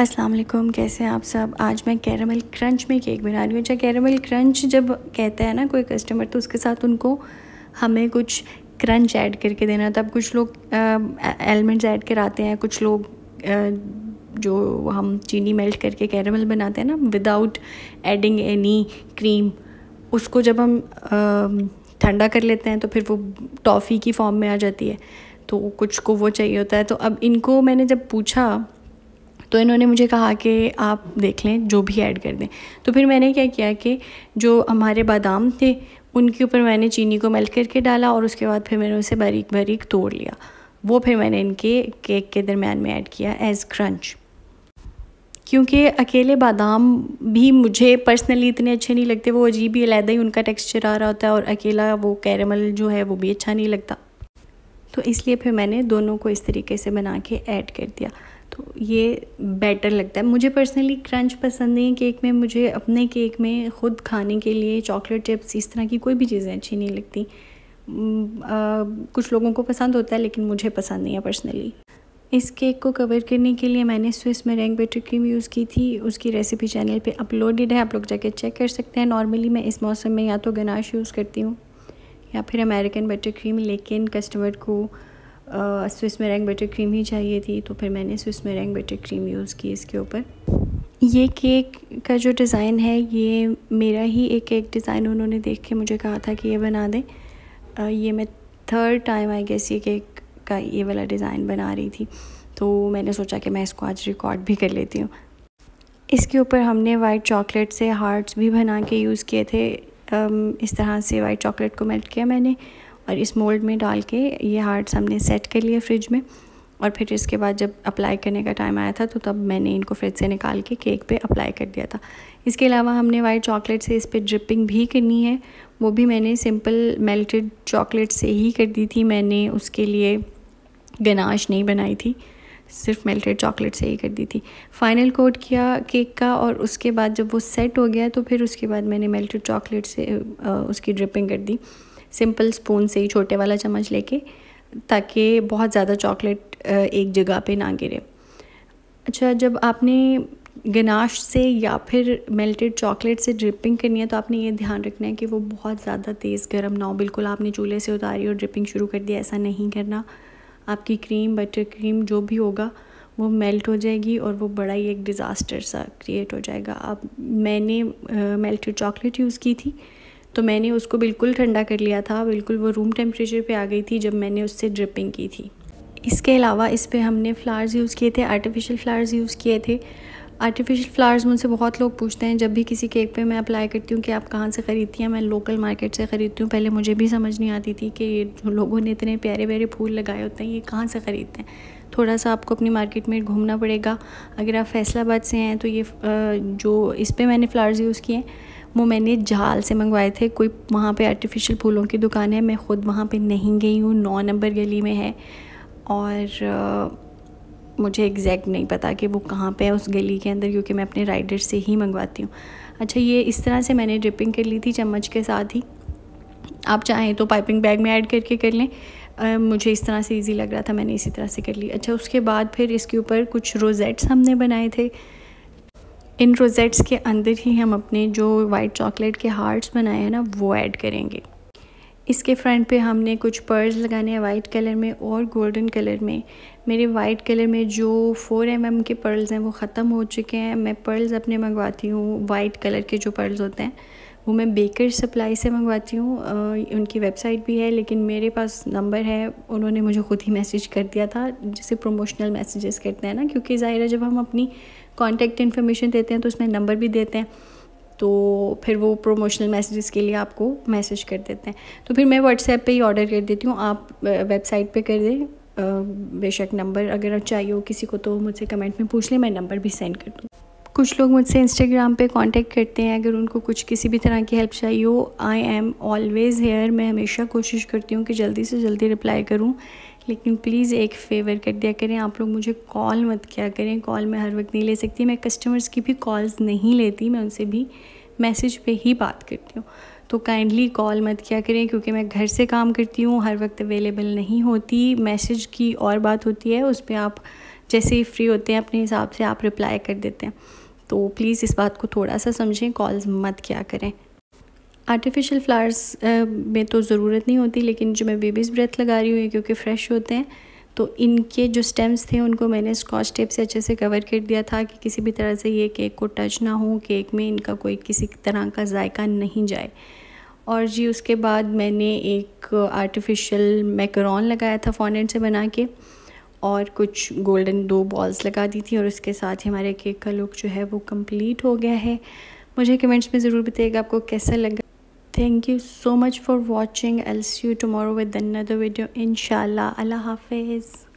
अस्सलाम वालेकुम कैसे हैं आप सब आज मैं कैरमल क्रंच में केक बना रही हूँ अच्छा कैरमल क्रंच जब कहता है ना कोई कस्टमर तो उसके साथ उनको हमें कुछ क्रंच ऐड करके देना तब अब कुछ लोग एलिमेंट्स ऐड कराते हैं कुछ लोग आ, जो हम चीनी मेल्ट करके कैरमल बनाते हैं ना विदाउट एडिंग एनी क्रीम उसको जब हम ठंडा कर लेते हैं तो फिर वो टॉफ़ी की फॉर्म में आ जाती है तो कुछ को वो चाहिए होता है तो अब इनको मैंने जब पूछा तो इन्होंने मुझे कहा कि आप देख लें जो भी ऐड कर दें तो फिर मैंने क्या किया कि जो हमारे बादाम थे उनके ऊपर मैंने चीनी को मेल्ट करके डाला और उसके बाद फिर मैंने उसे बारीक बारीक तोड़ लिया वो फिर मैंने इनके केक के दरम्यान में ऐड किया एज़ क्रंच क्योंकि अकेले बादाम भी मुझे पर्सनली इतने अच्छे नहीं लगते वो अजीब ही अलहदा ही उनका टेक्सचर आ रहा होता है और अकेला वो कैरमल जो है वो भी अच्छा नहीं लगता तो इसलिए फिर मैंने दोनों को इस तरीके से बना के ऐड कर दिया तो ये बेटर लगता है मुझे पर्सनली क्रंच पसंद नहीं है केक में मुझे अपने केक में ख़ुद खाने के लिए चॉकलेट चिप्स इस तरह की कोई भी चीज़ें अच्छी नहीं लगती कुछ लोगों को पसंद होता है लेकिन मुझे पसंद नहीं है पर्सनली इस केक को कवर करने के लिए मैंने Swiss meringue butter cream use की थी उसकी रेसिपी चैनल पे अपलोडेड है आप लोग जाके चेक कर सकते हैं नॉर्मली मैं इस मौसम में या तो गनाश यूज़ करती हूँ या फिर अमेरिकन बटर क्रीम लेकिन कस्टमर को स्विस मेरैंग बटर क्रीम ही चाहिए थी तो फिर मैंने Swiss meringue butter cream use की इसके ऊपर ये केक का जो डिज़ाइन है ये मेरा ही एक केक डिज़ाइन उन्होंने देख के मुझे कहा था कि ये बना दें ये मैं थर्ड टाइम आई गेस ये केक का ये वाला डिज़ाइन बना रही थी तो मैंने सोचा कि मैं इसको आज रिकॉर्ड भी कर लेती हूँ इसके ऊपर हमने वाइट चॉकलेट से हार्ट्स भी बना के यूज़ किए थे इस तरह से वाइट चॉकलेट को मेल्ट किया मैंने और इस मोल्ड में डाल के ये हार्ट्स हमने सेट कर लिए फ्रिज में और फिर इसके बाद जब अप्लाई करने का टाइम आया था तो तब मैंने इनको फ्रिज से निकाल के केक पे अप्लाई कर दिया था इसके अलावा हमने वाइट चॉकलेट से इस पर ड्रिपिंग भी करनी है वो भी मैंने सिंपल मेल्टेड चॉकलेट से ही कर दी थी मैंने उसके लिए गनाश नहीं बनाई थी सिर्फ मेल्टेड चॉकलेट से ही कर दी थी फाइनल कोट किया केक का और उसके बाद जब वो सेट हो गया तो फिर उसके बाद मैंने मेल्टेड चॉकलेट से उसकी ड्रिपिंग कर दी सिंपल स्पून से ही छोटे वाला चम्मच लेके ताकि बहुत ज़्यादा चॉकलेट एक जगह पे ना गिरे अच्छा जब आपने गनाश से या फिर मेल्टेड चॉकलेट से ड्रिपिंग करनी है तो आपने ये ध्यान रखना है कि वो बहुत ज़्यादा तेज़ गर्म ना हो बिल्कुल आपने चूल्हे से उतारी और ड्रिपिंग शुरू कर दिया ऐसा नहीं करना आपकी क्रीम बटर क्रीम जो भी होगा वो मेल्ट हो जाएगी और वो बड़ा ही एक डिज़ास्टर सा क्रिएट हो जाएगा अब मैंने मेल्टेड चॉकलेट यूज़ की थी तो मैंने उसको बिल्कुल ठंडा कर लिया था बिल्कुल वो रूम टेम्परेचर पे आ गई थी जब मैंने उससे ड्रिपिंग की थी इसके अलावा इस पर हमने फ्लावर्स यूज़ किए थे आर्टिफिशियल फ्लावर्स यूज़ किए थे आर्टिफिशियल फ्लावर्स मुझसे बहुत लोग पूछते हैं जब भी किसी केक पे मैं अप्लाई करती हूँ कि आप कहाँ से ख़रीदती हैं मैं लोकल मार्केट से ख़रीदती हूँ पहले मुझे भी समझ नहीं आती थी कि ये जो लोगों ने इतने प्यारे प्यारे फूल लगाए होते हैं ये कहाँ से ख़रीदते हैं थोड़ा सा आपको अपनी मार्केट में घूमना पड़ेगा अगर आप फैसलाबाद से हैं तो ये जो इस पर मैंने फ्लावर्स यूज़ किए हैं वो मैंने झाल से मंगवाए थे कोई वहाँ पे आर्टिफिशियल फूलों की दुकान है मैं ख़ुद वहाँ पे नहीं गई हूँ नौ नंबर गली में है और आ, मुझे एग्जैक्ट नहीं पता कि वो कहाँ पे है उस गली के अंदर क्योंकि मैं अपने राइडर से ही मंगवाती हूँ अच्छा ये इस तरह से मैंने ड्रिपिंग कर ली थी चम्मच के साथ ही आप चाहें तो पाइपिंग बैग में ऐड करके कर लें आ, मुझे इस तरह से इजी लग रहा था मैंने इसी तरह से कर ली अच्छा उसके बाद फिर इसके ऊपर कुछ रोजेट्स हमने बनाए थे इन रोज़ेट्स के अंदर ही हम अपने जो वाइट चॉकलेट के हार्ट्स बनाए हैं ना वो ऐड करेंगे इसके फ्रंट पे हमने कुछ पर्ल्स लगाने हैं वाइट कलर में और गोल्डन कलर में मेरे वाइट कलर में जो 4 एम mm के पर्ल्स हैं वो ख़त्म हो चुके हैं मैं पर्ल्स अपने मंगवाती हूँ वाइट कलर के जो पर्ल्स होते हैं वो मैं बेकर सप्लाई से मंगवाती हूँ उनकी वेबसाइट भी है लेकिन मेरे पास नंबर है उन्होंने मुझे ख़ुद ही मैसेज कर दिया था जिसे प्रोमोशनल मैसेजेस करते हैं ना क्योंकि ज़ाहिर है जब हम अपनी कॉन्टैक्ट इन्फॉर्मेशन देते हैं तो उसमें नंबर भी देते हैं तो फिर वो प्रोमोशनल मैसेजेस के लिए आपको मैसेज कर देते हैं तो फिर मैं व्हाट्सएप पे ही ऑर्डर कर देती हूँ आप वेबसाइट पे कर दें बेशक नंबर अगर चाहिए हो किसी को तो मुझसे कमेंट में पूछ लें मैं नंबर भी सेंड कर दूँ कुछ लोग मुझसे इंस्टाग्राम पे कांटेक्ट करते हैं अगर उनको कुछ किसी भी तरह की हेल्प चाहिए हो आई एम ऑलवेज़ हेयर मैं हमेशा कोशिश करती हूँ कि जल्दी से जल्दी रिप्लाई करूँ लेकिन प्लीज़ एक फेवर कर दिया करें आप लोग मुझे कॉल मत किया करें कॉल मैं हर वक्त नहीं ले सकती मैं कस्टमर्स की भी कॉल्स नहीं लेती मैं उनसे भी मैसेज पे ही बात करती हूँ तो काइंडली कॉल मत किया करें क्योंकि मैं घर से काम करती हूँ हर वक्त अवेलेबल नहीं होती मैसेज की और बात होती है उस पर आप जैसे ही फ्री होते हैं अपने हिसाब से आप रिप्लाई कर देते हैं तो प्लीज़ इस बात को थोड़ा सा समझें कॉल्स मत क्या करें आर्टिफिशियल फ्लावर्स में तो ज़रूरत नहीं होती लेकिन जो मैं बेबीज़ ब्रेथ लगा रही हूँ ये क्योंकि फ़्रेश होते हैं तो इनके जो स्टेम्स थे उनको मैंने स्कॉच टेप से अच्छे से कवर कर दिया था कि किसी भी तरह से ये केक को टच ना हो केक में इनका कोई किसी तरह का जायका नहीं जाए और जी उसके बाद मैंने एक आर्टिफिशियल मैकरॉन लगाया था फॉनेट से बना के और कुछ गोल्डन दो बॉल्स लगा दी थी और उसके साथ ही हमारे केक का लुक जो है वो कंप्लीट हो गया है मुझे कमेंट्स में ज़रूर बताइएगा आपको कैसा लगा thank you so much for watching एल see you tomorrow with another video इन अल्लाह हाफिज़